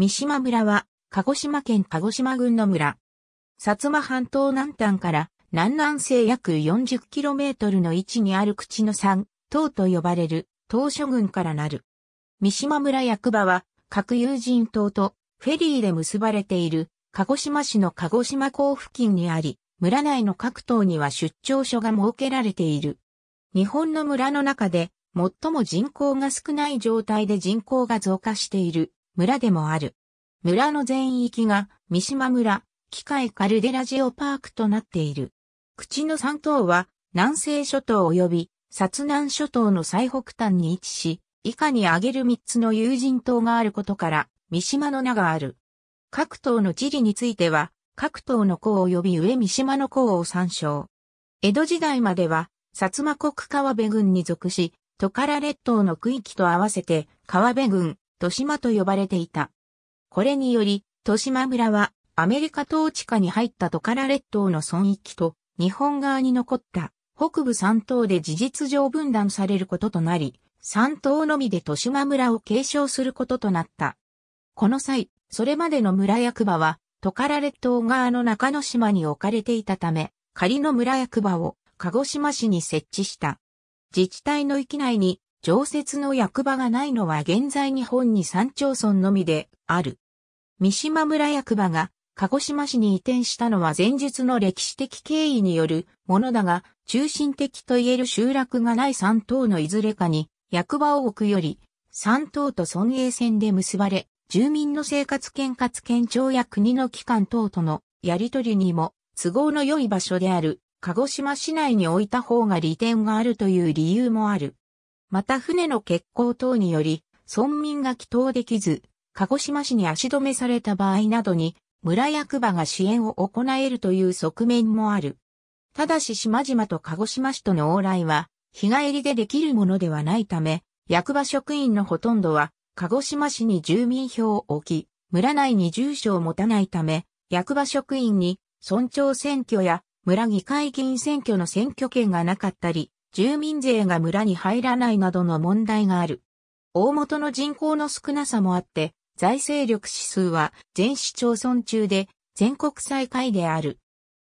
三島村は、鹿児島県鹿児島郡の村。薩摩半島南端から南南西約 40km の位置にある口の山、島と呼ばれる島諸郡からなる。三島村役場は、各友人島とフェリーで結ばれている鹿児島市の鹿児島港付近にあり、村内の各島には出張所が設けられている。日本の村の中で最も人口が少ない状態で人口が増加している村でもある。村の全域が三島村、機械カルデラジオパークとなっている。口の三島は南西諸島及び薩南諸島の最北端に位置し、以下に挙げる三つの有人島があることから、三島の名がある。各島の地理については、各島の港及び上三島の港を参照。江戸時代までは、薩摩国川辺郡に属し、トカラ列島の区域と合わせて、川辺郡、豊島と呼ばれていた。これにより、豊島村はアメリカ統治下に入ったトカラ列島の村域と日本側に残った北部三島で事実上分断されることとなり、三島のみで豊島村を継承することとなった。この際、それまでの村役場は、トカラ列島側の中之島に置かれていたため、仮の村役場を鹿児島市に設置した。自治体の域内に常設の役場がないのは現在日本に3町村のみである。三島村役場が鹿児島市に移転したのは前述の歴史的経緯によるものだが、中心的といえる集落がない3島のいずれかに役場を置くより、3島と村営線で結ばれ、住民の生活圏嘩、つ県庁や国の機関等とのやりとりにも都合の良い場所である鹿児島市内に置いた方が利点があるという理由もある。また船の欠航等により、村民が帰島できず、鹿児島市に足止めされた場合などに、村役場が支援を行えるという側面もある。ただし島々と鹿児島市との往来は、日帰りでできるものではないため、役場職員のほとんどは、鹿児島市に住民票を置き、村内に住所を持たないため、役場職員に村長選挙や村議会議員選挙の選挙権がなかったり、住民税が村に入らないなどの問題がある。大元の人口の少なさもあって、財政力指数は全市町村中で全国最下位である。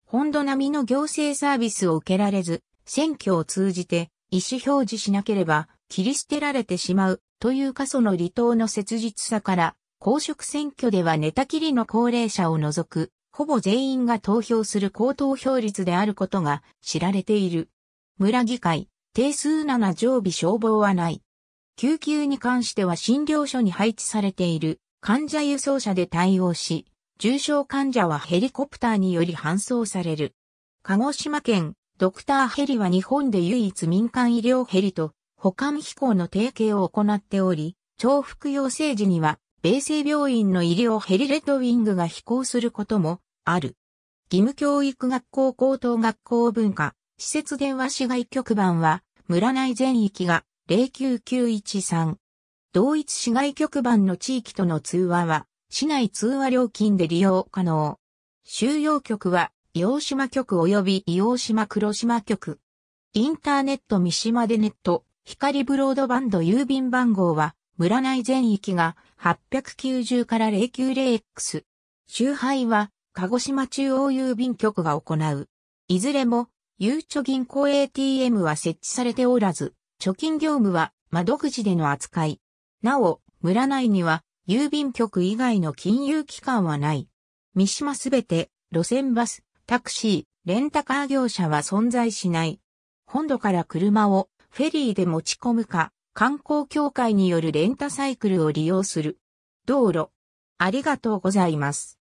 本土並みの行政サービスを受けられず、選挙を通じて意思表示しなければ切り捨てられてしまうという過疎の離島の切実さから、公職選挙では寝たきりの高齢者を除く、ほぼ全員が投票する高投票率であることが知られている。村議会、定数7常備消防はない。救急に関しては診療所に配置されている患者輸送車で対応し、重症患者はヘリコプターにより搬送される。鹿児島県、ドクターヘリは日本で唯一民間医療ヘリと保管飛行の提携を行っており、重複要請時には、米西病院の医療ヘリレッドウィングが飛行することもある。義務教育学校高等学校文化施設電話市外局番は、村内全域が09913。同一市外局番の地域との通話は、市内通話料金で利用可能。収容局は、洋島局及び伊島黒島局。インターネット三島でネット、光ブロードバンド郵便番号は、村内全域が890から 090X。周配は、鹿児島中央郵便局が行う。いずれも、ゆうちょ銀行 ATM は設置されておらず、貯金業務は窓口での扱い。なお、村内には郵便局以外の金融機関はない。三島すべて路線バス、タクシー、レンタカー業者は存在しない。本土から車をフェリーで持ち込むか、観光協会によるレンタサイクルを利用する。道路。ありがとうございます。